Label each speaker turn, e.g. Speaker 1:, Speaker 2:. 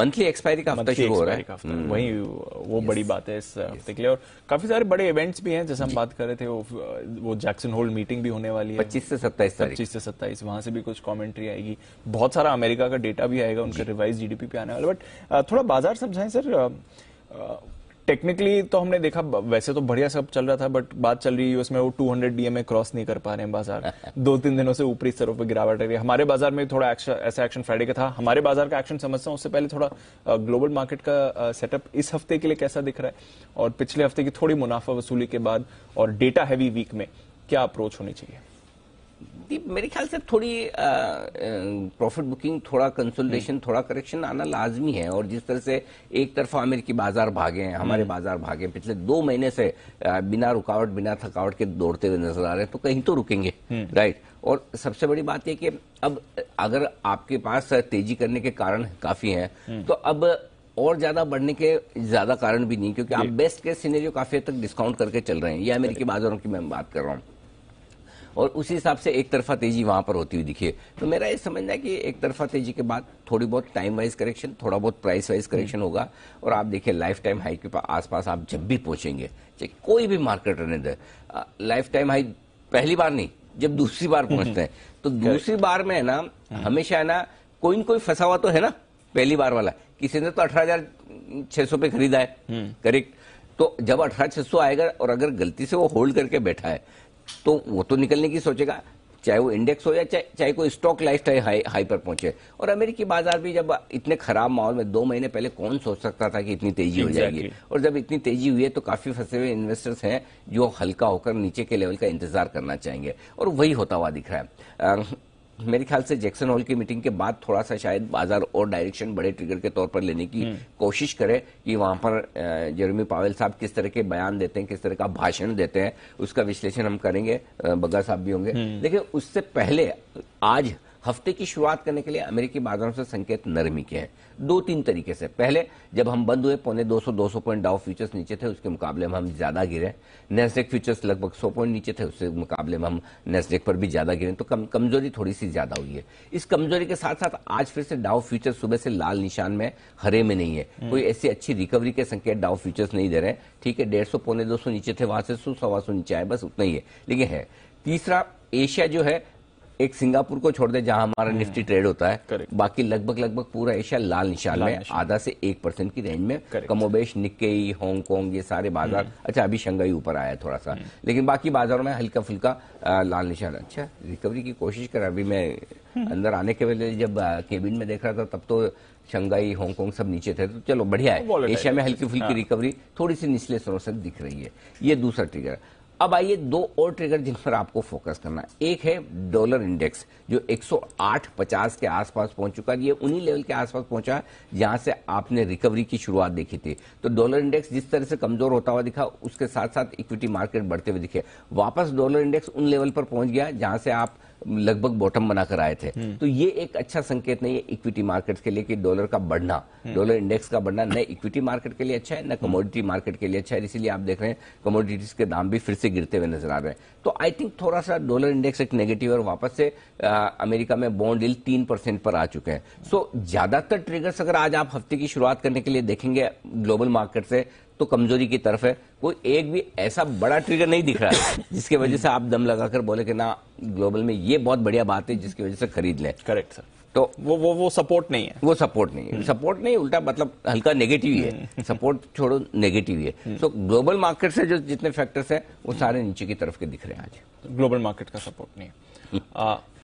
Speaker 1: Monthly expiry का हफ्ता शुरू हो रहा है हम्म। वही वो बड़ी बात है इस हफ्ते के लिए और काफी सारे बड़े इवेंट्स भी हैं जैसे हम बात कर रहे थे वो वो जैक्सन होल्ड मीटिंग भी होने वाली है पच्चीस से सत्ताईस पच्चीस से सत्ताईस वहां से भी कुछ कमेंट्री आएगी बहुत सारा अमेरिका का डेटा भी आएगा उनके रिवाइज जीडीपी पे आने वाला बट थोड़ा बाजार समझाएं सर टेक्निकली तो हमने देखा वैसे तो बढ़िया सब चल रहा था बट बात चल रही है उसमें वो 200 डीएमए क्रॉस नहीं कर पा रहे हैं बाजार दो तीन दिनों से ऊपरी स्तरों पर गिरावट रही है हमारे बाजार में थोड़ा ऐसा एक्शन फ्राइडे का था हमारे बाजार का एक्शन समझता हूँ उससे पहले थोड़ा ग्लोबल मार्केट का सेटअप इस हफ्ते के लिए कैसा दिख रहा है और पिछले हफ्ते की थोड़ी मुनाफा वसूली के बाद और डेटा हैवी वीक में क्या अप्रोच होनी चाहिए
Speaker 2: दीप मेरे ख्याल से थोड़ी प्रॉफिट बुकिंग थोड़ा कंसोलिडेशन हम्म। थोड़ा करेक्शन आना लाजमी है और जिस तरह से एक तरफा अमेरिकी बाजार भागे हैं हमारे हम्म। बाजार भागे पिछले दो महीने से बिना रुकावट बिना थकावट के दौड़ते हुए नजर आ रहे हैं तो कहीं तो रुकेंगे राइट हम्म। और सबसे बड़ी बात यह कि अब अगर आपके पास तेजी करने के कारण काफी हैं तो अब और ज्यादा बढ़ने के ज्यादा कारण भी नहीं क्योंकि आप बेस्ट के सीनेरियो काफी हद तक डिस्काउंट करके चल रहे हैं ये अमेरिकी बाजारों की मैं बात कर रहा हूँ और उसी हिसाब से एक तरफा तेजी वहां पर होती हुई दिखी तो मेरा ये समझना है कि एक तरफा तेजी के बाद थोड़ी बहुत टाइम वाइज करेक्शन थोड़ा बहुत प्राइस वाइज करेक्शन होगा और आप देखिए लाइफ टाइम हाई के आसपास आप जब भी पहुंचेंगे चाहे कोई भी मार्केट रहने दे लाइफ टाइम हाई पहली बार नहीं जब दूसरी बार हम्म, पहुंचते हैं हम्म। तो दूसरी बार में है ना हम्म। हमेशा है ना कोई ना कोई फंसा हुआ तो है ना पहली बार वाला किसी ने तो अठारह सौ पे खरीदा है करेक्ट तो जब अठारह छह सौ आएगा और अगर गलती से वो होल्ड करके बैठा है तो वो तो निकलने की सोचेगा चाहे वो इंडेक्स हो या चाहे चाहे कोई स्टॉक लाइफ हाई हाई पर पहुंचे और अमेरिकी बाजार भी जब इतने खराब माहौल में दो महीने पहले कौन सोच सकता था कि इतनी तेजी हो जाएगी और जब इतनी तेजी हुई है तो काफी फंसे हुए इन्वेस्टर्स हैं जो हल्का होकर नीचे के लेवल का इंतजार करना चाहेंगे और वही होता हुआ दिख रहा है मेरे ख्याल से जैक्सन हॉल की मीटिंग के बाद थोड़ा सा शायद बाजार और डायरेक्शन बड़े ट्रिगर के तौर पर लेने की हम्म। कोशिश करे कि वहां पर जेरेमी पावेल साहब किस तरह के बयान देते हैं किस तरह का भाषण देते हैं उसका विश्लेषण हम करेंगे बग्गा साहब भी होंगे लेकिन हम्म। उससे पहले आज हफ्ते की शुरुआत करने के लिए अमेरिकी बाजारों से संकेत नरमी के हैं दो तीन तरीके से पहले जब हम बंद हुए पौने 200 200 पॉइंट डाउ फ्यूचर्स नीचे थे उसके मुकाबले में हम ज्यादा गिरे नेस्डेक फ्यूचर्स लगभग 100 पॉइंट नीचे थे उसके मुकाबले में हम नेस्डेक पर भी ज्यादा गिरे तो कम कमजोरी थोड़ी सी ज्यादा हुई है इस कमजोरी के साथ साथ आज फिर से डाउ फ्यूचर सुबह से लाल निशान में हरे में नहीं है हम्म। कोई ऐसी अच्छी रिकवरी के संकेत डाउ फ्यूचर्स नहीं दे रहे ठीक है डेढ़ सौ पौने दो नीचे थे वहां से सौ सवा नीचे आए बस उतना ही है लेकिन है तीसरा एशिया जो है एक सिंगापुर को छोड़ दे जहां हमारा हम्म। निफ्टी ट्रेड होता है बाकी लगभग लगभग पूरा एशिया लाल निशान में आधा से एक परसेंट की रेंज में कमोबेश निकेई हांगकांग ये सारे बाजार हम्म। अच्छा अभी शंघाई ऊपर आया थोड़ा सा हम्म। लेकिन बाकी बाजारों में हल्का फुल्का लाल निशान अच्छा रिकवरी की कोशिश कर अभी मैं अंदर आने के पहले जब केबिन में देख रहा था तब तो शंघाई हांगकांग सब नीचे थे तो चलो बढ़िया है एशिया में हल्की फुल्की रिकवरी हाँ। थोड़ी सी निचले स्तरों से दिख रही है ये दूसरा ट्रिगर अब आइए दो और ट्रिगर जिन पर आपको फोकस करना है एक है डॉलर इंडेक्स जो 108.50 के आसपास पहुंच चुका है ये उन्हीं लेवल के आसपास पहुंचा है जहां से आपने रिकवरी की शुरुआत देखी थी तो डॉलर इंडेक्स जिस तरह से कमजोर होता हुआ दिखा उसके साथ साथ इक्विटी मार्केट बढ़ते हुए दिखे वापस डॉलर इंडेक्स उन लेवल पर पहुंच गया जहां से आप लगभग बॉटम बनाकर आए थे हम्म। तो ये एक अच्छा संकेत नहीं है इक्विटी मार्केट के लिए कि डॉलर का बढ़ना डॉलर हम्म। इंडेक्स का बढ़ना न इक्विटी मार्केट के लिए अच्छा है न कमोडिटी मार्केट के लिए अच्छा है इसीलिए आप देख रहे हैं कमोडिटीज के दाम भी फिर से से गिरते हुए नजर आ रहे हैं तो आई थिंक थोड़ा सा डॉलर इंडेक्स एक नेगेटिव और वापस से आ, अमेरिका में बॉन्ड डील तीन परसेंट पर आ चुके हैं सो so, ज्यादातर ट्रिगर्स अगर आज आप हफ्ते की शुरुआत करने के लिए देखेंगे ग्लोबल मार्केट से तो कमजोरी की तरफ है कोई एक भी ऐसा बड़ा ट्रिगर नहीं दिख रहा है जिसके वजह से आप दम लगाकर बोले कि ना ग्लोबल में ये बहुत बढ़िया बात है जिसकी वजह से खरीद लें करेक्ट सर तो वो वो वो सपोर्ट नहीं है वो सपोर्ट नहीं है सपोर्ट हम्म। नहीं उल्टा मतलब हल्का नेगेटिव ही है सपोर्ट हम्म। छोड़ो नेगेटिव ही है तो ग्लोबल मार्केट से जो जितने फैक्टर्स हैं वो सारे नीचे की तरफ के दिख रहे हैं आज ग्लोबल मार्केट का सपोर्ट नहीं है